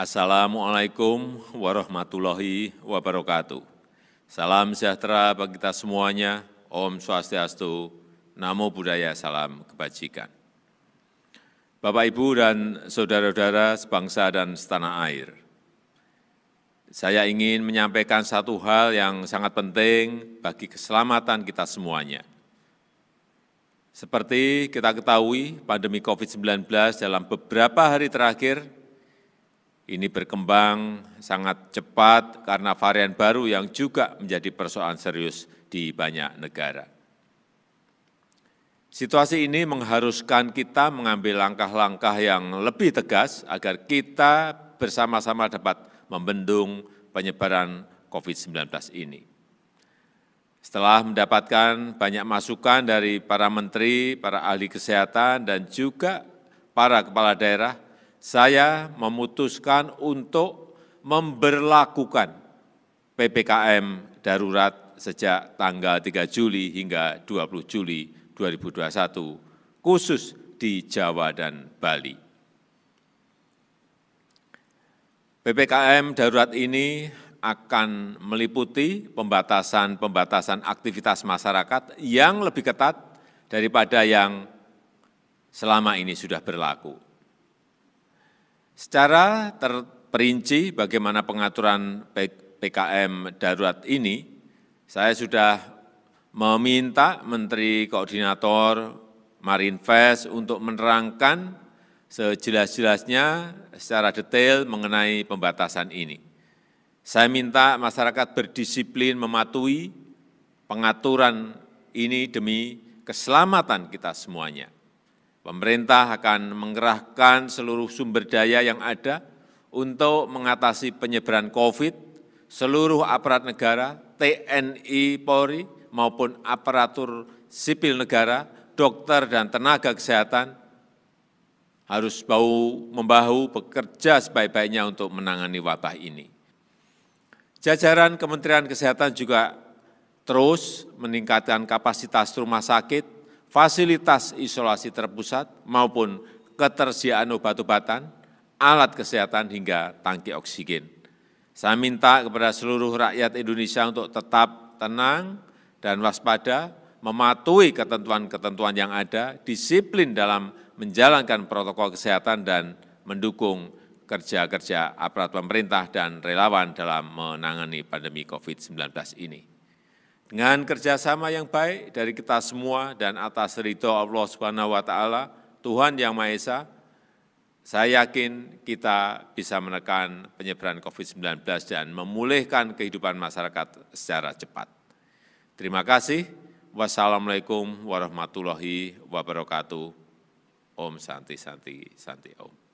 Assalamualaikum warahmatullahi wabarakatuh. Salam sejahtera bagi kita semuanya. Om Swastiastu, Namo Buddhaya, Salam Kebajikan. Bapak, Ibu, dan Saudara-saudara sebangsa dan setanah air, saya ingin menyampaikan satu hal yang sangat penting bagi keselamatan kita semuanya. Seperti kita ketahui, pandemi COVID-19 dalam beberapa hari terakhir ini berkembang sangat cepat karena varian baru yang juga menjadi persoalan serius di banyak negara. Situasi ini mengharuskan kita mengambil langkah-langkah yang lebih tegas agar kita bersama-sama dapat membendung penyebaran COVID-19 ini. Setelah mendapatkan banyak masukan dari para menteri, para ahli kesehatan, dan juga para kepala daerah, saya memutuskan untuk memberlakukan PPKM darurat sejak tanggal 3 Juli hingga 20 Juli 2021, khusus di Jawa dan Bali. PPKM darurat ini akan meliputi pembatasan-pembatasan aktivitas masyarakat yang lebih ketat daripada yang selama ini sudah berlaku Secara terperinci bagaimana pengaturan PKM darurat ini, saya sudah meminta Menteri Koordinator Marinvest untuk menerangkan sejelas-jelasnya secara detail mengenai pembatasan ini. Saya minta masyarakat berdisiplin mematuhi pengaturan ini demi keselamatan kita semuanya. Pemerintah akan mengerahkan seluruh sumber daya yang ada untuk mengatasi penyebaran COVID, seluruh aparat negara, TNI, Polri, maupun aparatur sipil negara, dokter, dan tenaga kesehatan harus bau membahu bekerja sebaik-baiknya untuk menangani wabah ini. Jajaran Kementerian Kesehatan juga terus meningkatkan kapasitas rumah sakit fasilitas isolasi terpusat maupun ketersediaan obat-obatan, alat kesehatan hingga tangki oksigen. Saya minta kepada seluruh rakyat Indonesia untuk tetap tenang dan waspada, mematuhi ketentuan-ketentuan yang ada, disiplin dalam menjalankan protokol kesehatan dan mendukung kerja-kerja aparat pemerintah dan relawan dalam menangani pandemi COVID-19 ini. Dengan kerjasama yang baik dari kita semua dan atas ridho Allah Subhanahu wa Ta'ala, Tuhan Yang Maha Esa, saya yakin kita bisa menekan penyebaran COVID-19 dan memulihkan kehidupan masyarakat secara cepat. Terima kasih. Wassalamualaikum warahmatullahi wabarakatuh. Om Santi Santi Santi Om.